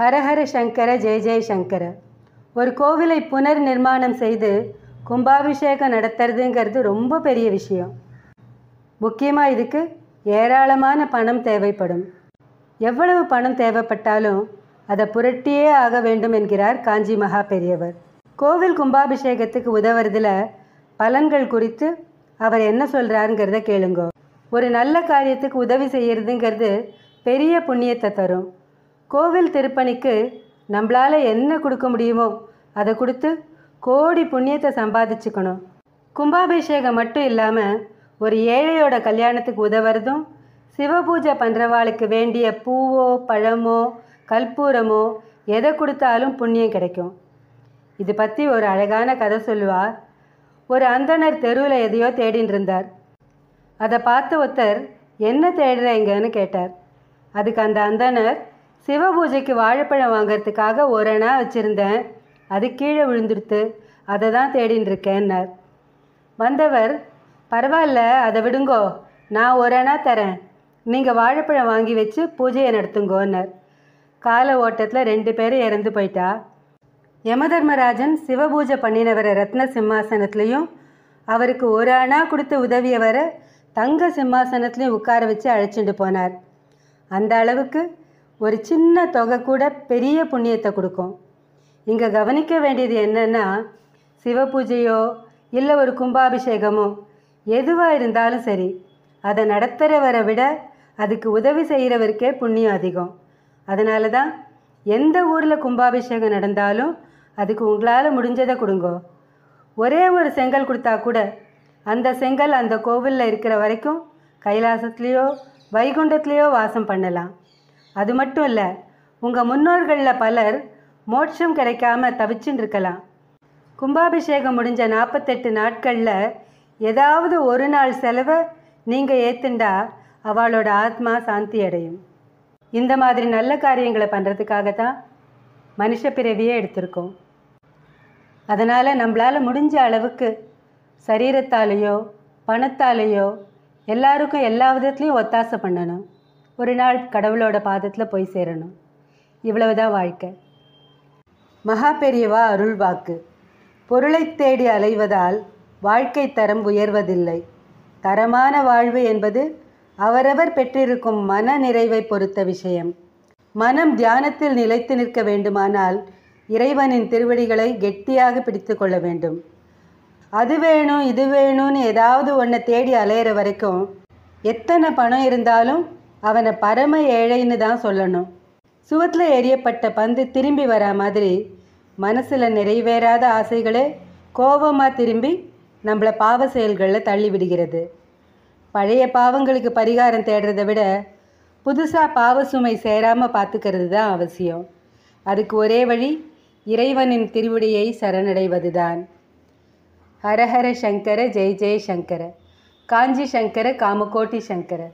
ஹரஹர சங்கர ஜெய ஜெயசங்கர ஒரு கோவிலை புனர் நிர்மாணம் செய்து கும்பாபிஷேகம் நடத்துறதுங்கிறது ரொம்ப பெரிய விஷயம் முக்கியமாக இதுக்கு ஏராளமான பணம் தேவைப்படும் எவ்வளவு பணம் தேவைப்பட்டாலும் அதை புரட்டியே ஆக வேண்டும் என்கிறார் காஞ்சி மகா பெரியவர் கோவில் கும்பாபிஷேகத்துக்கு உதவுறதுல பலன்கள் குறித்து அவர் என்ன சொல்கிறாருங்கிறத கேளுங்க ஒரு நல்ல காரியத்துக்கு உதவி செய்கிறதுங்கிறது பெரிய புண்ணியத்தை தரும் கோவில் திருப்பணிக்கு நம்மளால் என்ன கொடுக்க முடியுமோ அதை கொடுத்து கோடி புண்ணியத்தை சம்பாதிச்சுக்கணும் கும்பாபிஷேகம் மட்டும் இல்லாமல் ஒரு ஏழையோட கல்யாணத்துக்கு உதவுறதும் சிவபூஜை பண்ணுறவாளுக்கு வேண்டிய பூவோ பழமோ கற்பூரமோ எதை கொடுத்தாலும் புண்ணியம் கிடைக்கும் இது பற்றி ஒரு அழகான கதை சொல்லுவார் ஒரு அந்தனர் தெருவில் எதையோ தேடின்னு இருந்தார் அதை பார்த்த ஒருத்தர் என்ன தேடுறேங்கன்னு கேட்டார் அதுக்கு அந்த அந்தனர் சிவ பூஜைக்கு வாழைப்பழம் வாங்கிறதுக்காக ஒரு அணா வச்சுருந்தேன் அது கீழே விழுந்துடுத்து அதை தான் தேடின்னு இருக்கேன்னார் வந்தவர் பரவாயில்ல அதை விடுங்கோ நான் ஒரு அணா தரேன் நீங்கள் வாழைப்பழம் வாங்கி வச்சு பூஜையை நடத்துங்கோன்னார் கால ஓட்டத்தில் ரெண்டு பேரும் இறந்து போயிட்டா யமதர்மராஜன் சிவபூஜை பண்ணினவரை ரத்ன சிம்மாசனத்துலேயும் அவருக்கு ஒரு அணா கொடுத்து உதவியவரை தங்க சிம்மாசனத்துலேயும் உட்கார வச்சு அழைச்சிட்டு போனார் அந்த அளவுக்கு ஒரு சின்ன தொகை கூட பெரிய புண்ணியத்தை கொடுக்கும் இங்கே கவனிக்க வேண்டியது என்னென்னா சிவபூஜையோ இல்லை ஒரு கும்பாபிஷேகமோ எதுவாக இருந்தாலும் சரி அதை நடத்துகிறவரை விட அதுக்கு உதவி செய்கிறவருக்கே புண்ணியம் அதிகம் அதனால தான் எந்த ஊரில் கும்பாபிஷேகம் நடந்தாலும் அதுக்கு உங்களால் முடிஞ்சதை கொடுங்கோ ஒரே ஒரு செங்கல் கொடுத்தா கூட அந்த செங்கல் அந்த கோவிலில் இருக்கிற வரைக்கும் கைலாசத்துலேயோ வைகுண்டத்துலேயோ வாசம் பண்ணலாம் அது மட்டும் இல்லை உங்கள் முன்னோர்களில் பலர் மோட்சம் கிடைக்காம தவிச்சுன்னு இருக்கலாம் கும்பாபிஷேகம் முடிஞ்ச நாற்பத்தெட்டு நாட்களில் ஏதாவது ஒரு நாள் செலவை நீங்கள் ஏற்றுண்டா அவளோட ஆத்மா சாந்தி அடையும் இந்த மாதிரி நல்ல காரியங்களை பண்ணுறதுக்காக தான் மனுஷ பிறவியே எடுத்திருக்கோம் அதனால் நம்மளால் முடிஞ்ச அளவுக்கு சரீரத்தாலேயோ பணத்தாலேயோ எல்லாருக்கும் எல்லா விதத்துலேயும் ஒத்தாசை பண்ணணும் ஒரு நாள் கடவுளோட பாதத்தில் போய் சேரணும் இவ்வளவுதான் வாழ்க்கை மகா பெரியவா அருள் வாக்கு பொருளை தேடி அலைவதால் வாழ்க்கை தரம் உயர்வதில்லை தரமான வாழ்வு என்பது அவரவர் பெற்றிருக்கும் மன நிறைவை பொறுத்த விஷயம் மனம் தியானத்தில் நிலைத்து நிற்க வேண்டுமானால் இறைவனின் திருவடிகளை கெட்டியாக பிடித்து கொள்ள வேண்டும் அது வேணும் இது வேணும்னு ஏதாவது ஒன்றை தேடி அலையிற வரைக்கும் எத்தனை பணம் இருந்தாலும் அவனை பரம ஏழைன்னு தான் சொல்லணும் சுவத்தில் எரியப்பட்ட பந்து திரும்பி வர மாதிரி மனசில் நிறைவேறாத ஆசைகளே கோபமாக திரும்பி நம்மளை பாவ செயல்களில் தள்ளிவிடுகிறது பழைய பாவங்களுக்கு பரிகாரம் தேடுறத விட புதுசாக பாவ சுமை சேராமல் பார்த்துக்கிறது தான் அவசியம் அதுக்கு ஒரே வழி இறைவனின் திருவிடியை சரணடைவது தான் ஹரஹர சங்கர ஜெய் ஜெய் சங்கர காஞ்சி சங்கர காமகோட்டி சங்கர